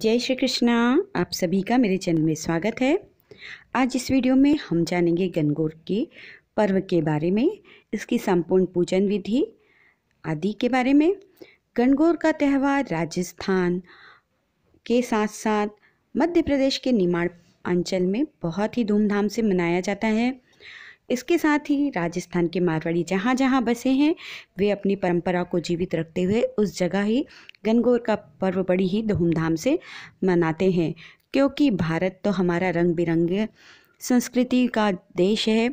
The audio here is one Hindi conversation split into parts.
जय श्री कृष्णा आप सभी का मेरे चैनल में स्वागत है आज इस वीडियो में हम जानेंगे गणगौर के पर्व के बारे में इसकी संपूर्ण पूजन विधि आदि के बारे में गणगौर का त्यौहार राजस्थान के साथ साथ मध्य प्रदेश के निमाड़ अंचल में बहुत ही धूमधाम से मनाया जाता है इसके साथ ही राजस्थान के मारवाड़ी जहाँ जहाँ बसे हैं वे अपनी परंपरा को जीवित रखते हुए उस जगह ही गनगौर का पर्व बड़ी ही धूमधाम से मनाते हैं क्योंकि भारत तो हमारा रंग बिरंगे संस्कृति का देश है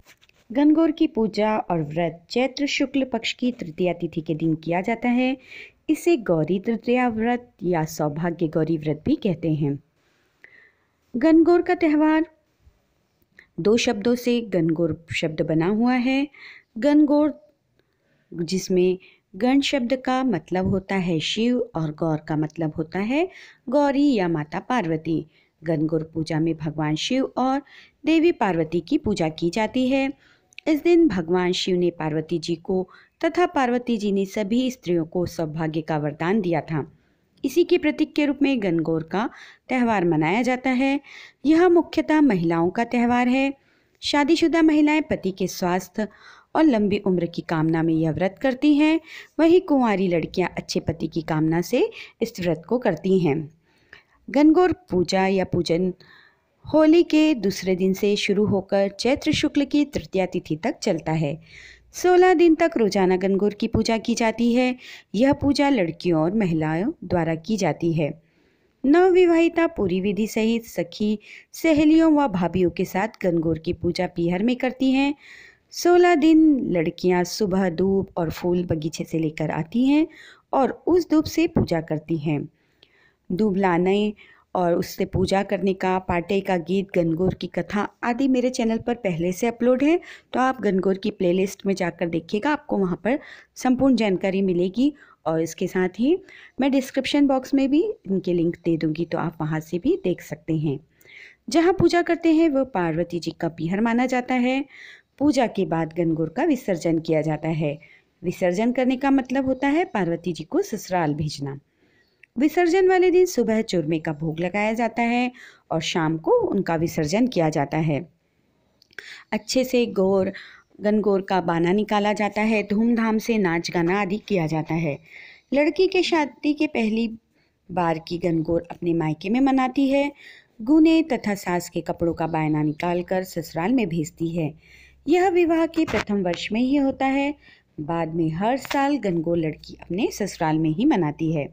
गनगौर की पूजा और व्रत चैत्र शुक्ल पक्ष की तृतीया तिथि के दिन किया जाता है इसे गौरी तृतीया व्रत या सौभाग्य गौरी व्रत भी कहते हैं गनगौर का त्यौहार दो शब्दों से गनगोर शब्द बना हुआ है गनगोर जिसमें गण शब्द का मतलब होता है शिव और गौर का मतलब होता है गौरी या माता पार्वती गनगोर पूजा में भगवान शिव और देवी पार्वती की पूजा की जाती है इस दिन भगवान शिव ने पार्वती जी को तथा पार्वती जी ने सभी स्त्रियों को सौभाग्य का वरदान दिया था इसी के प्रतीक के रूप में गनगौर का त्यौहार मनाया जाता है यह मुख्यतः महिलाओं का त्यौहार है शादीशुदा महिलाएं पति के स्वास्थ्य और लंबी उम्र की कामना में यह व्रत करती हैं वहीं कुंवारी लड़कियां अच्छे पति की कामना से इस व्रत को करती हैं गनगौर पूजा या पूजन होली के दूसरे दिन से शुरू होकर चैत्र शुक्ल की तृतीया तिथि तक चलता है सोलह दिन तक रोजाना गनगौर की पूजा की जाती है यह पूजा लड़कियों और महिलाओं द्वारा की जाती है नवविवाहिता पूरी विधि सहित सखी सहेलियों व भाभीियों के साथ गनगौर की पूजा पीहर में करती हैं सोलह दिन लड़कियां सुबह धूप और फूल बगीचे से लेकर आती हैं और उस धूप से पूजा करती हैं दूब लाने और उससे पूजा करने का पाटे का गीत गनगौर की कथा आदि मेरे चैनल पर पहले से अपलोड है तो आप गनगौर की प्लेलिस्ट में जाकर देखिएगा आपको वहाँ पर संपूर्ण जानकारी मिलेगी और इसके साथ ही मैं डिस्क्रिप्शन बॉक्स में भी इनके लिंक दे दूँगी तो आप वहाँ से भी देख सकते हैं जहाँ पूजा करते हैं वह पार्वती जी का पीहर माना जाता है पूजा के बाद गनगौर का विसर्जन किया जाता है विसर्जन करने का मतलब होता है पार्वती जी को ससुराल भेजना विसर्जन वाले दिन सुबह चूरमे का भोग लगाया जाता है और शाम को उनका विसर्जन किया जाता है अच्छे से गौर गनगौर का बाना निकाला जाता है धूमधाम से नाच गाना आदि किया जाता है लड़की के शादी के पहली बार की गनगौर अपने मायके में मनाती है गुने तथा सास के कपड़ों का बायना निकाल कर ससुराल में भेजती है यह विवाह के प्रथम वर्ष में ही होता है बाद में हर साल गनगौर लड़की अपने ससुराल में ही मनाती है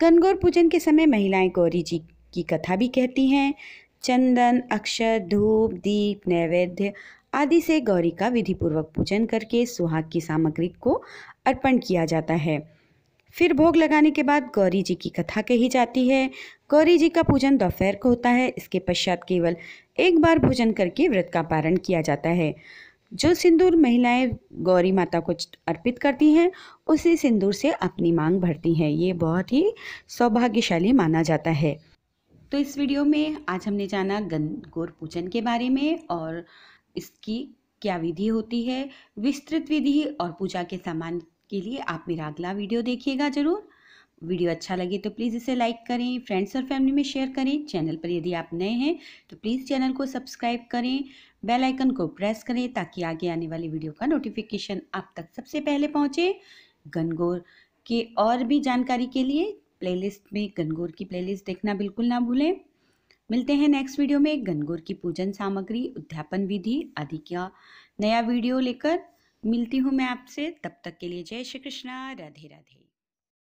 गनगौर पूजन के समय महिलाएं गौरी जी की कथा भी कहती हैं चंदन अक्षर धूप दीप नैवेद्य आदि से गौरी का विधिपूर्वक पूजन करके सुहाग की सामग्री को अर्पण किया जाता है फिर भोग लगाने के बाद गौरी जी की कथा कही जाती है गौरी जी का पूजन दोपहर को होता है इसके पश्चात केवल एक बार भोजन करके व्रत का पारण किया जाता है जो सिंदूर महिलाएं गौरी माता को अर्पित करती हैं उसी सिंदूर से अपनी मांग भरती हैं ये बहुत ही सौभाग्यशाली माना जाता है तो इस वीडियो में आज हमने जाना गनगोर पूजन के बारे में और इसकी क्या विधि होती है विस्तृत विधि और पूजा के सामान के लिए आप मेरा अगला वीडियो देखिएगा ज़रूर वीडियो अच्छा लगे तो प्लीज़ इसे लाइक करें फ्रेंड्स और फैमिली में शेयर करें चैनल पर यदि आप नए हैं तो प्लीज़ चैनल को सब्सक्राइब करें बेल आइकन को प्रेस करें ताकि आगे आने वाली वीडियो का नोटिफिकेशन आप तक सबसे पहले पहुँचे गनगौर के और भी जानकारी के लिए प्लेलिस्ट में गनगौर की प्ले देखना बिल्कुल ना भूलें मिलते हैं नेक्स्ट वीडियो में गनगौर की पूजन सामग्री उद्यापन विधि आदि का नया वीडियो लेकर मिलती हूँ मैं आपसे तब तक के लिए जय श्री कृष्णा राधे राधे